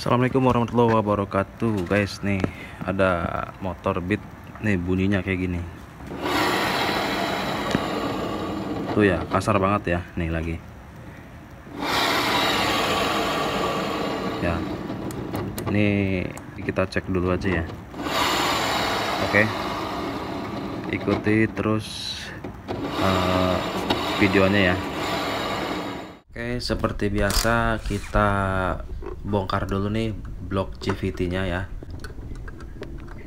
Assalamualaikum warahmatullahi wabarakatuh guys nih ada motor beat nih bunyinya kayak gini tuh ya kasar banget ya nih lagi ya ini kita cek dulu aja ya oke ikuti terus uh, videonya ya oke seperti biasa kita bongkar dulu nih blok CVT nya ya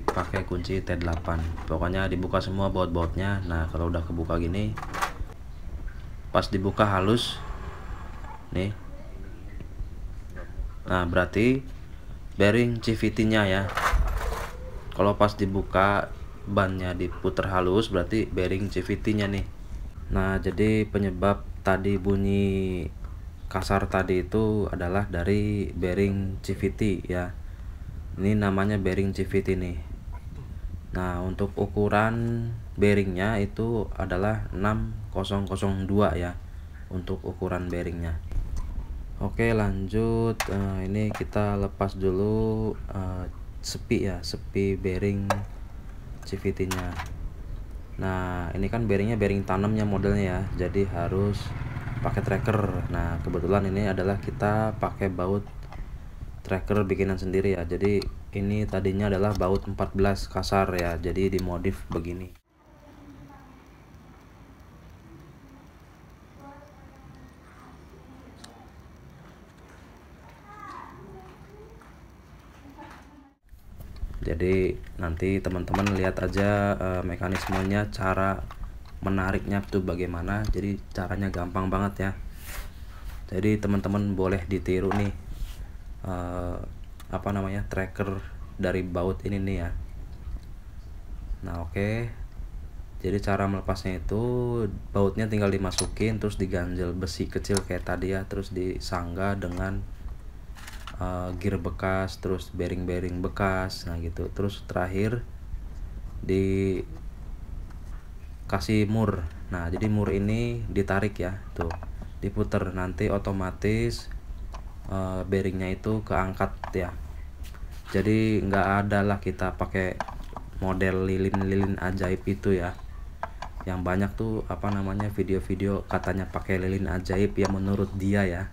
pakai kunci T8 pokoknya dibuka semua baut-bautnya nah kalau udah kebuka gini pas dibuka halus nih nah berarti bearing CVT nya ya kalau pas dibuka bannya diputer halus berarti bearing CVT nya nih nah jadi penyebab tadi bunyi kasar tadi itu adalah dari bearing CVT ya ini namanya bearing CVT nih nah untuk ukuran bearingnya itu adalah 6002 ya untuk ukuran bearingnya oke lanjut uh, ini kita lepas dulu uh, sepi ya sepi bearing CVT nya nah ini kan bearingnya bearing tanamnya modelnya ya jadi harus pakai tracker nah kebetulan ini adalah kita pakai baut tracker bikinan sendiri ya jadi ini tadinya adalah baut 14 kasar ya jadi dimodif begini jadi nanti teman-teman lihat aja uh, mekanismenya cara menariknya tuh bagaimana jadi caranya gampang banget ya jadi teman-teman boleh ditiru nih uh, apa namanya tracker dari baut ini nih ya nah oke okay. jadi cara melepasnya itu bautnya tinggal dimasukin terus diganjel besi kecil kayak tadi ya terus disangga dengan uh, gear bekas terus bearing-bearing bekas nah gitu terus terakhir di kasih mur nah jadi mur ini ditarik ya tuh diputer nanti otomatis e, bearingnya itu keangkat ya jadi nggak ada lah kita pakai model lilin-lilin ajaib itu ya yang banyak tuh apa namanya video-video katanya pakai lilin ajaib ya menurut dia ya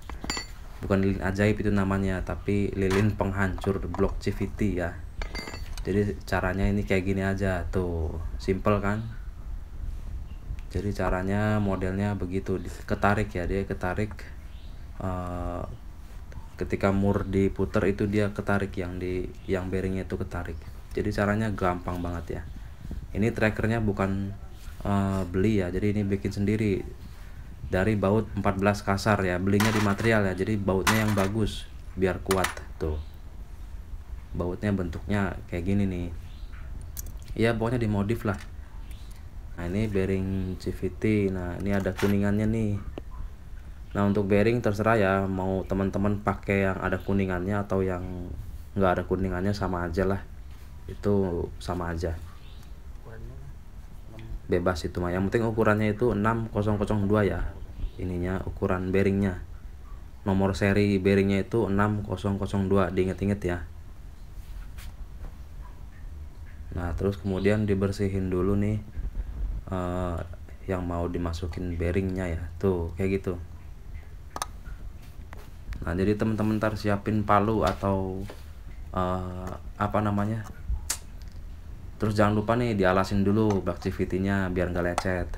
bukan lilin ajaib itu namanya tapi lilin penghancur blok CVT ya jadi caranya ini kayak gini aja tuh simple kan jadi caranya modelnya begitu ketarik ya dia ketarik uh, ketika mur diputer itu dia ketarik yang di yang bearingnya itu ketarik jadi caranya gampang banget ya ini trackernya bukan uh, beli ya jadi ini bikin sendiri dari baut 14 kasar ya belinya di material ya jadi bautnya yang bagus biar kuat tuh bautnya bentuknya kayak gini nih ya pokoknya dimodif lah nah ini bearing CVT nah ini ada kuningannya nih nah untuk bearing terserah ya mau teman-teman pakai yang ada kuningannya atau yang nggak ada kuningannya sama aja lah itu sama aja bebas itu mah yang penting ukurannya itu 6002 ya ininya ukuran bearingnya nomor seri bearingnya itu 6002 diinget-inget ya nah terus kemudian dibersihin dulu nih uh, yang mau dimasukin bearingnya ya tuh kayak gitu nah jadi teman-teman ntar siapin palu atau uh, apa namanya terus jangan lupa nih dialasin dulu conductivity nya biar nggak lecet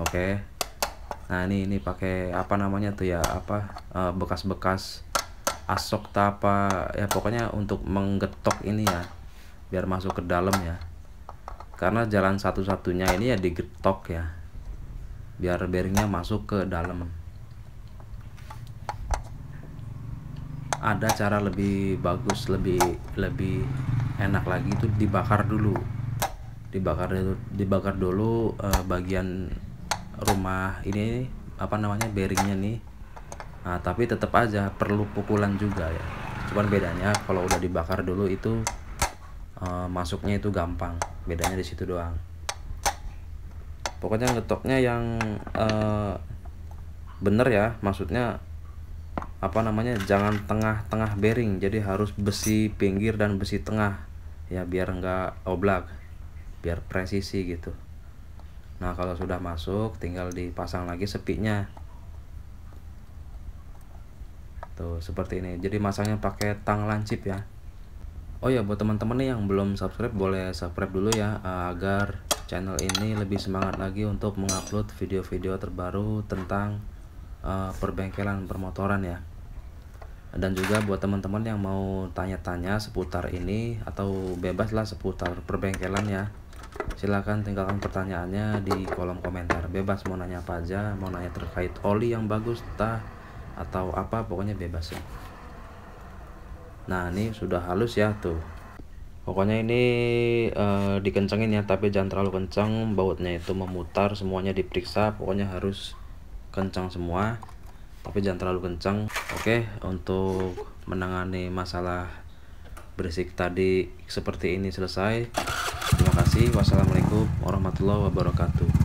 oke okay? nah ini ini pakai apa namanya tuh ya apa eh, bekas-bekas uh, asok apa ya pokoknya untuk menggetok ini ya biar masuk ke dalam ya karena jalan satu-satunya ini ya digetok ya biar bearingnya masuk ke dalam ada cara lebih bagus lebih lebih enak lagi itu dibakar dulu dibakar dulu dibakar dulu eh, bagian rumah ini apa namanya bearingnya nih nah, tapi tetap aja perlu pukulan juga ya cuman bedanya kalau udah dibakar dulu itu eh, masuknya itu gampang bedanya di situ doang pokoknya ngetoknya yang uh, bener ya maksudnya apa namanya jangan tengah-tengah bearing jadi harus besi pinggir dan besi tengah ya biar enggak oblak biar presisi gitu nah kalau sudah masuk tinggal dipasang lagi sepinya tuh seperti ini jadi masangnya pakai tang lancip ya Oh ya buat teman-teman yang belum subscribe boleh subscribe dulu ya eh, agar channel ini lebih semangat lagi untuk mengupload video-video terbaru tentang uh, perbengkelan permotoran ya. Dan juga buat teman-teman yang mau tanya-tanya seputar ini atau bebaslah seputar perbengkelan ya. Silahkan tinggalkan pertanyaannya di kolom komentar. Bebas mau nanya apa aja, mau nanya terkait oli yang bagus tah atau apa pokoknya bebas ya nah ini sudah halus ya tuh pokoknya ini e, dikencengin ya tapi jangan terlalu kencang bautnya itu memutar semuanya diperiksa pokoknya harus kencang semua tapi jangan terlalu kencang oke untuk menangani masalah berisik tadi seperti ini selesai terima kasih wassalamualaikum warahmatullahi wabarakatuh